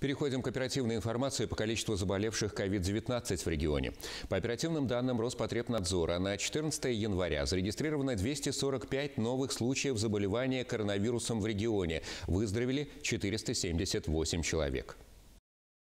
Переходим к оперативной информации по количеству заболевших COVID-19 в регионе. По оперативным данным Роспотребнадзора на 14 января зарегистрировано 245 новых случаев заболевания коронавирусом в регионе. Выздоровели 478 человек.